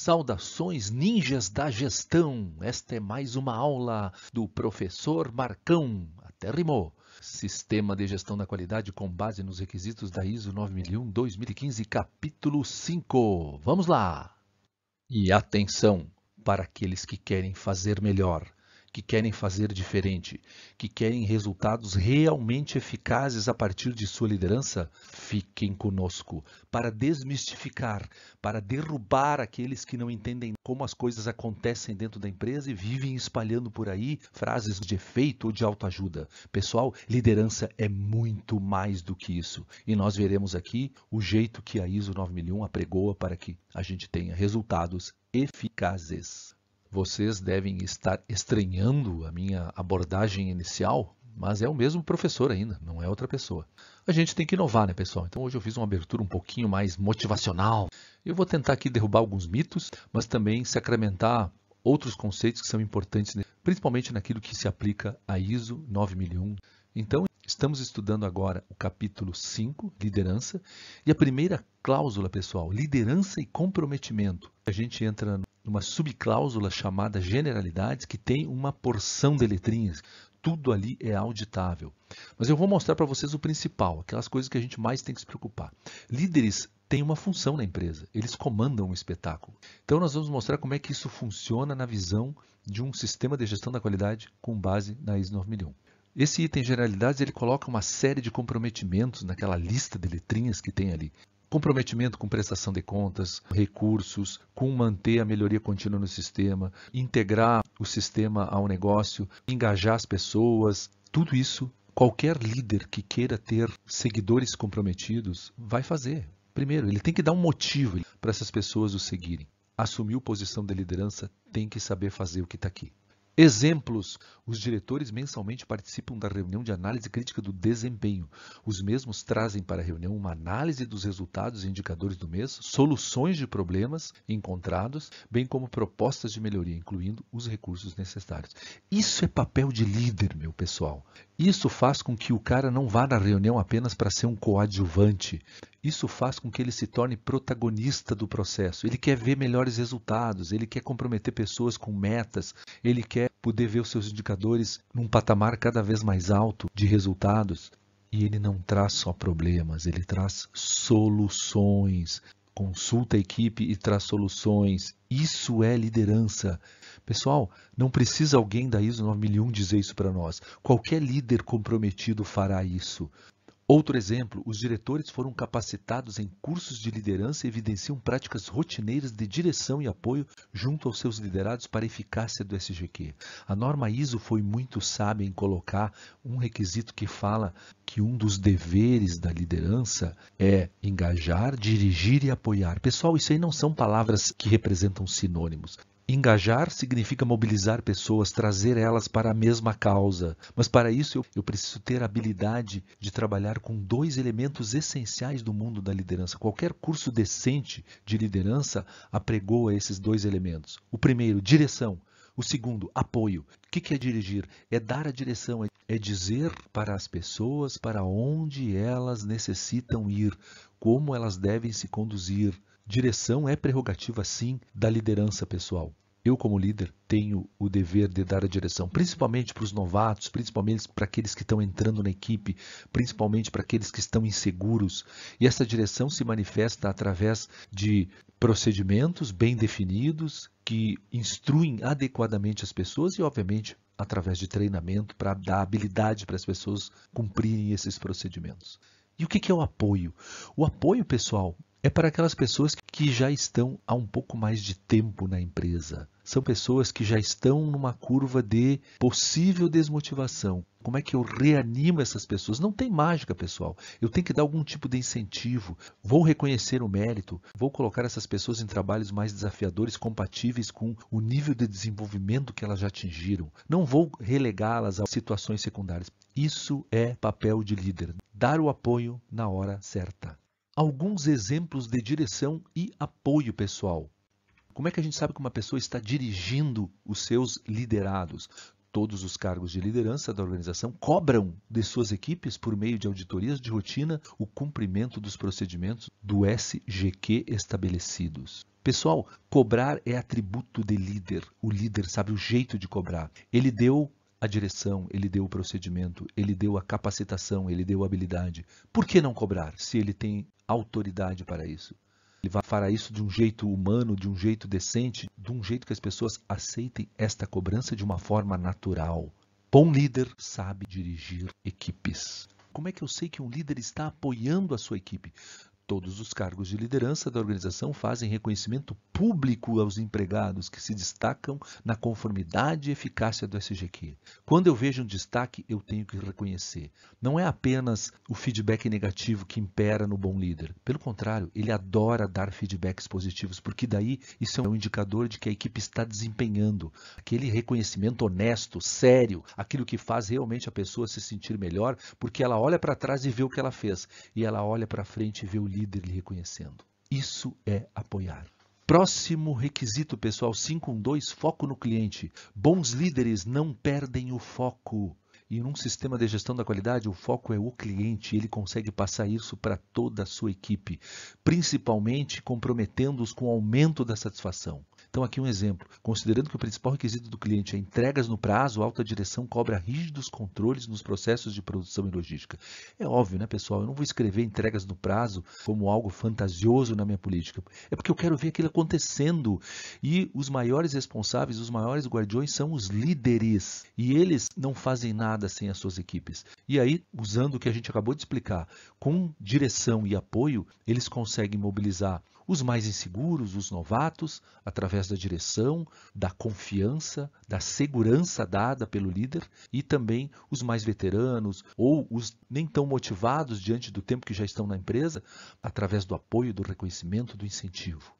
Saudações ninjas da gestão! Esta é mais uma aula do professor Marcão, até rimou. Sistema de gestão da qualidade com base nos requisitos da ISO 9001-2015, capítulo 5. Vamos lá! E atenção para aqueles que querem fazer melhor que querem fazer diferente, que querem resultados realmente eficazes a partir de sua liderança, fiquem conosco para desmistificar, para derrubar aqueles que não entendem como as coisas acontecem dentro da empresa e vivem espalhando por aí frases de efeito ou de autoajuda. Pessoal, liderança é muito mais do que isso. E nós veremos aqui o jeito que a ISO 9001 apregoa para que a gente tenha resultados eficazes. Vocês devem estar estranhando a minha abordagem inicial, mas é o mesmo professor ainda, não é outra pessoa. A gente tem que inovar, né, pessoal? Então hoje eu fiz uma abertura um pouquinho mais motivacional. Eu vou tentar aqui derrubar alguns mitos, mas também sacramentar outros conceitos que são importantes, né, principalmente naquilo que se aplica a ISO 9001. Então, estamos estudando agora o capítulo 5, liderança, e a primeira cláusula, pessoal, liderança e comprometimento. A gente entra numa subcláusula chamada generalidades, que tem uma porção de letrinhas. Tudo ali é auditável. Mas eu vou mostrar para vocês o principal, aquelas coisas que a gente mais tem que se preocupar. Líderes têm uma função na empresa, eles comandam o espetáculo. Então nós vamos mostrar como é que isso funciona na visão de um sistema de gestão da qualidade com base na ISO 9001. Esse item generalidades ele coloca uma série de comprometimentos naquela lista de letrinhas que tem ali comprometimento com prestação de contas, recursos, com manter a melhoria contínua no sistema, integrar o sistema ao negócio, engajar as pessoas, tudo isso qualquer líder que queira ter seguidores comprometidos vai fazer. Primeiro, ele tem que dar um motivo para essas pessoas o seguirem. Assumiu posição de liderança, tem que saber fazer o que está aqui. Exemplos: os diretores mensalmente participam da reunião de análise crítica do desempenho. Os mesmos trazem para a reunião uma análise dos resultados e indicadores do mês, soluções de problemas encontrados, bem como propostas de melhoria, incluindo os recursos necessários. Isso é papel de líder, meu pessoal. Isso faz com que o cara não vá na reunião apenas para ser um coadjuvante. Isso faz com que ele se torne protagonista do processo. Ele quer ver melhores resultados, ele quer comprometer pessoas com metas, ele quer poder ver os seus indicadores num patamar cada vez mais alto de resultados. E ele não traz só problemas, ele traz soluções. Consulta a equipe e traz soluções. Isso é liderança. Pessoal, não precisa alguém da ISO 9001 dizer isso para nós. Qualquer líder comprometido fará isso. Outro exemplo, os diretores foram capacitados em cursos de liderança e evidenciam práticas rotineiras de direção e apoio junto aos seus liderados para a eficácia do SGQ. A norma ISO foi muito sábia em colocar um requisito que fala que um dos deveres da liderança é engajar, dirigir e apoiar. Pessoal, isso aí não são palavras que representam sinônimos. Engajar significa mobilizar pessoas, trazer elas para a mesma causa. Mas para isso eu, eu preciso ter a habilidade de trabalhar com dois elementos essenciais do mundo da liderança. Qualquer curso decente de liderança apregoa esses dois elementos. O primeiro, direção. O segundo, apoio. O que é dirigir? É dar a direção, é dizer para as pessoas para onde elas necessitam ir, como elas devem se conduzir, Direção é prerrogativa, sim, da liderança pessoal. Eu, como líder, tenho o dever de dar a direção, principalmente para os novatos, principalmente para aqueles que estão entrando na equipe, principalmente para aqueles que estão inseguros. E essa direção se manifesta através de procedimentos bem definidos que instruem adequadamente as pessoas e, obviamente, através de treinamento para dar habilidade para as pessoas cumprirem esses procedimentos. E o que é o apoio? O apoio, pessoal, é para aquelas pessoas que já estão há um pouco mais de tempo na empresa. São pessoas que já estão numa curva de possível desmotivação. Como é que eu reanimo essas pessoas? Não tem mágica, pessoal. Eu tenho que dar algum tipo de incentivo. Vou reconhecer o mérito, vou colocar essas pessoas em trabalhos mais desafiadores, compatíveis com o nível de desenvolvimento que elas já atingiram. Não vou relegá-las a situações secundárias. Isso é papel de líder, dar o apoio na hora certa alguns exemplos de direção e apoio pessoal. Como é que a gente sabe que uma pessoa está dirigindo os seus liderados? Todos os cargos de liderança da organização cobram de suas equipes, por meio de auditorias de rotina, o cumprimento dos procedimentos do SGQ estabelecidos. Pessoal, cobrar é atributo de líder. O líder sabe o jeito de cobrar. Ele deu a direção, ele deu o procedimento, ele deu a capacitação, ele deu a habilidade. Por que não cobrar se ele tem autoridade para isso. Ele fará isso de um jeito humano, de um jeito decente, de um jeito que as pessoas aceitem esta cobrança de uma forma natural. Bom líder sabe dirigir equipes. Como é que eu sei que um líder está apoiando a sua equipe? Todos os cargos de liderança da organização fazem reconhecimento público aos empregados que se destacam na conformidade e eficácia do SGQ. Quando eu vejo um destaque, eu tenho que reconhecer. Não é apenas o feedback negativo que impera no bom líder. Pelo contrário, ele adora dar feedbacks positivos, porque daí isso é um indicador de que a equipe está desempenhando. Aquele reconhecimento honesto, sério, aquilo que faz realmente a pessoa se sentir melhor, porque ela olha para trás e vê o que ela fez, e ela olha para frente e vê o líder líder lhe reconhecendo. Isso é apoiar. Próximo requisito, pessoal, 512, foco no cliente. Bons líderes não perdem o foco. E num sistema de gestão da qualidade, o foco é o cliente, ele consegue passar isso para toda a sua equipe, principalmente comprometendo-os com o aumento da satisfação. Então, aqui um exemplo. Considerando que o principal requisito do cliente é entregas no prazo, a alta direção cobra rígidos controles nos processos de produção e logística. É óbvio, né, pessoal? Eu não vou escrever entregas no prazo como algo fantasioso na minha política. É porque eu quero ver aquilo acontecendo. E os maiores responsáveis, os maiores guardiões são os líderes. E eles não fazem nada sem as suas equipes. E aí, usando o que a gente acabou de explicar, com direção e apoio, eles conseguem mobilizar os mais inseguros, os novatos, através através da direção, da confiança, da segurança dada pelo líder e também os mais veteranos ou os nem tão motivados diante do tempo que já estão na empresa, através do apoio, do reconhecimento, do incentivo.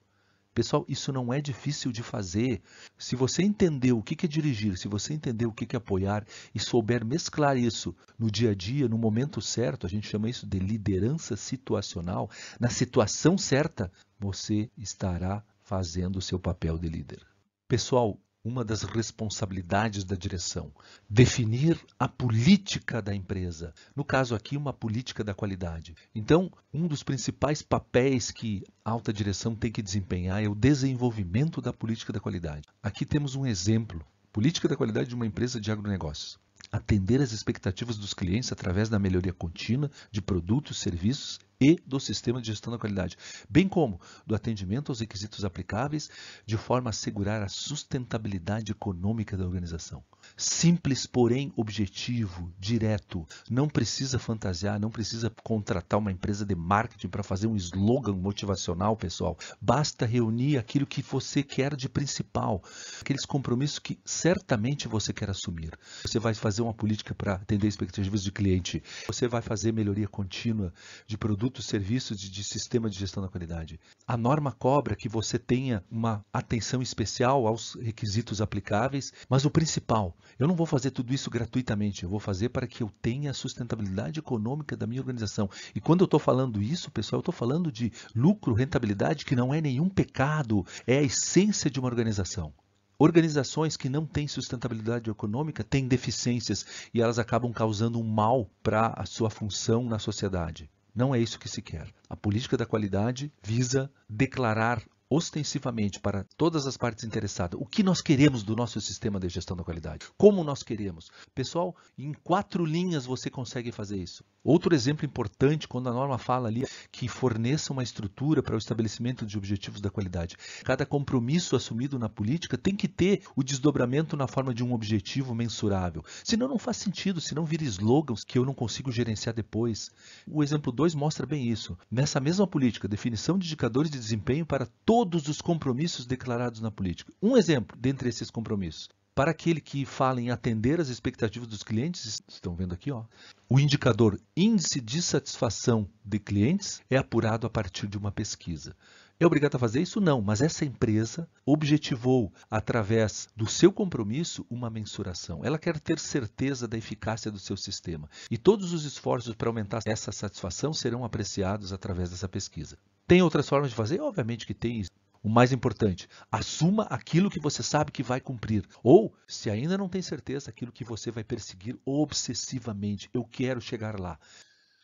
Pessoal, isso não é difícil de fazer. Se você entender o que é dirigir, se você entender o que é apoiar e souber mesclar isso no dia a dia, no momento certo, a gente chama isso de liderança situacional, na situação certa, você estará fazendo o seu papel de líder. Pessoal, uma das responsabilidades da direção, definir a política da empresa. No caso aqui, uma política da qualidade. Então, um dos principais papéis que a alta direção tem que desempenhar é o desenvolvimento da política da qualidade. Aqui temos um exemplo: política da qualidade de uma empresa de agronegócios atender às expectativas dos clientes através da melhoria contínua de produtos, serviços e do sistema de gestão da qualidade, bem como do atendimento aos requisitos aplicáveis, de forma a assegurar a sustentabilidade econômica da organização simples, porém objetivo, direto. Não precisa fantasiar, não precisa contratar uma empresa de marketing para fazer um slogan motivacional, pessoal. Basta reunir aquilo que você quer de principal, aqueles compromissos que certamente você quer assumir. Você vai fazer uma política para atender expectativas de cliente, você vai fazer melhoria contínua de produtos, serviços, e de sistema de gestão da qualidade. A norma cobra que você tenha uma atenção especial aos requisitos aplicáveis, mas o principal, eu não vou fazer tudo isso gratuitamente, eu vou fazer para que eu tenha a sustentabilidade econômica da minha organização. E quando eu estou falando isso, pessoal, eu estou falando de lucro, rentabilidade, que não é nenhum pecado, é a essência de uma organização. Organizações que não têm sustentabilidade econômica têm deficiências e elas acabam causando um mal para a sua função na sociedade. Não é isso que se quer. A política da qualidade visa declarar ostensivamente para todas as partes interessadas o que nós queremos do nosso sistema de gestão da qualidade, como nós queremos. Pessoal, em quatro linhas você consegue fazer isso. Outro exemplo importante, quando a norma fala ali que forneça uma estrutura para o estabelecimento de objetivos da qualidade. Cada compromisso assumido na política tem que ter o desdobramento na forma de um objetivo mensurável. Senão não faz sentido, senão vira slogans que eu não consigo gerenciar depois. O exemplo 2 mostra bem isso. Nessa mesma política, definição de indicadores de desempenho para todos todos os compromissos declarados na política. Um exemplo dentre esses compromissos. Para aquele que fala em atender às expectativas dos clientes, estão vendo aqui, ó, o indicador Índice de Satisfação de Clientes é apurado a partir de uma pesquisa. É obrigado a fazer isso? Não, mas essa empresa objetivou, através do seu compromisso, uma mensuração. Ela quer ter certeza da eficácia do seu sistema. E todos os esforços para aumentar essa satisfação serão apreciados através dessa pesquisa. Tem outras formas de fazer? Obviamente que tem isso. O mais importante, assuma aquilo que você sabe que vai cumprir. Ou, se ainda não tem certeza, aquilo que você vai perseguir obsessivamente. Eu quero chegar lá.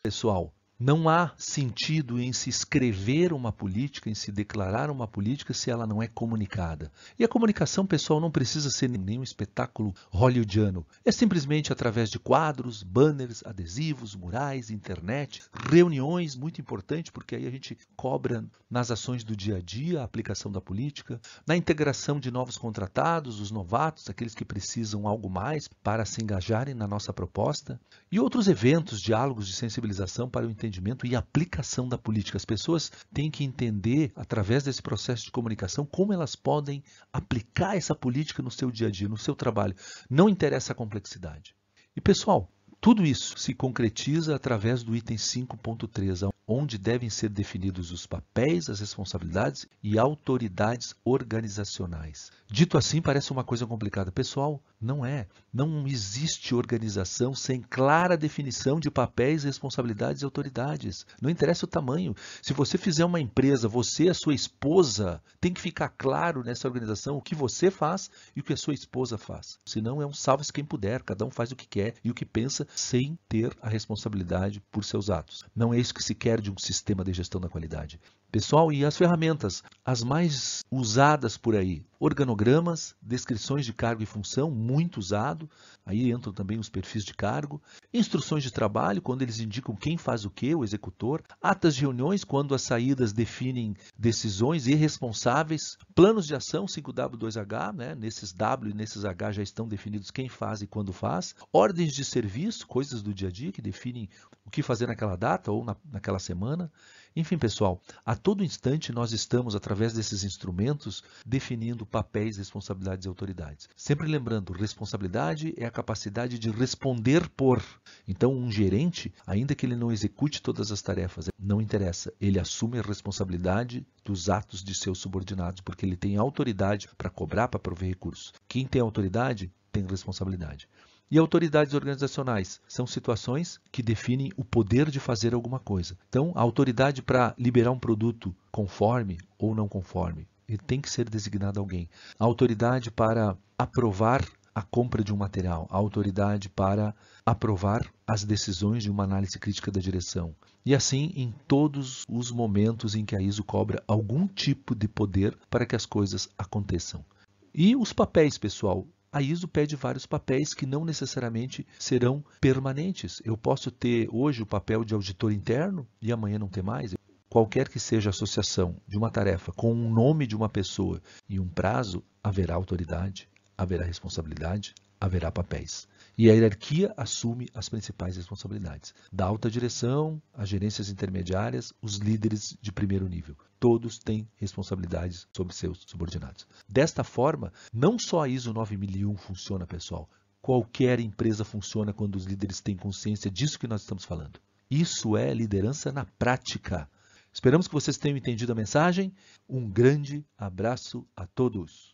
Pessoal, não há sentido em se escrever uma política, em se declarar uma política, se ela não é comunicada. E a comunicação, pessoal, não precisa ser nenhum espetáculo hollywoodiano. É simplesmente através de quadros, banners, adesivos, murais, internet, reuniões, muito importante, porque aí a gente cobra nas ações do dia a dia a aplicação da política, na integração de novos contratados, os novatos, aqueles que precisam algo mais para se engajarem na nossa proposta, e outros eventos, diálogos de sensibilização para o entendimento e aplicação da política. As pessoas têm que entender, através desse processo de comunicação, como elas podem aplicar essa política no seu dia a dia, no seu trabalho. Não interessa a complexidade. E pessoal, tudo isso se concretiza através do item 5.3, onde devem ser definidos os papéis, as responsabilidades e autoridades organizacionais. Dito assim, parece uma coisa complicada. Pessoal, não é. Não existe organização sem clara definição de papéis, responsabilidades e autoridades. Não interessa o tamanho. Se você fizer uma empresa, você e a sua esposa, tem que ficar claro nessa organização o que você faz e o que a sua esposa faz. Senão é um salve-se quem puder, cada um faz o que quer e o que pensa sem ter a responsabilidade por seus atos. Não é isso que se quer perde um sistema de gestão da qualidade. Pessoal, e as ferramentas, as mais usadas por aí, organogramas, descrições de cargo e função, muito usado, aí entram também os perfis de cargo, instruções de trabalho, quando eles indicam quem faz o que, o executor, atas de reuniões, quando as saídas definem decisões irresponsáveis, planos de ação, 5W2H, né? nesses W e nesses H já estão definidos quem faz e quando faz, ordens de serviço, coisas do dia a dia que definem o que fazer naquela data ou na, naquela semana, enfim, pessoal, a todo instante nós estamos, através desses instrumentos, definindo papéis, responsabilidades e autoridades. Sempre lembrando, responsabilidade é a capacidade de responder por. Então, um gerente, ainda que ele não execute todas as tarefas, não interessa, ele assume a responsabilidade dos atos de seus subordinados, porque ele tem autoridade para cobrar, para prover recursos. Quem tem autoridade tem responsabilidade. E autoridades organizacionais são situações que definem o poder de fazer alguma coisa. Então, a autoridade para liberar um produto conforme ou não conforme, ele tem que ser designado alguém. A autoridade para aprovar a compra de um material, a autoridade para aprovar as decisões de uma análise crítica da direção. E assim em todos os momentos em que a ISO cobra algum tipo de poder para que as coisas aconteçam. E os papéis, pessoal, a ISO pede vários papéis que não necessariamente serão permanentes. Eu posso ter hoje o papel de auditor interno e amanhã não ter mais. Qualquer que seja a associação de uma tarefa com o um nome de uma pessoa e um prazo, haverá autoridade, haverá responsabilidade, haverá papéis. E a hierarquia assume as principais responsabilidades: da alta direção, as gerências intermediárias, os líderes de primeiro nível. Todos têm responsabilidades sobre seus subordinados. Desta forma, não só a ISO 9001 funciona, pessoal. Qualquer empresa funciona quando os líderes têm consciência disso que nós estamos falando. Isso é liderança na prática. Esperamos que vocês tenham entendido a mensagem. Um grande abraço a todos.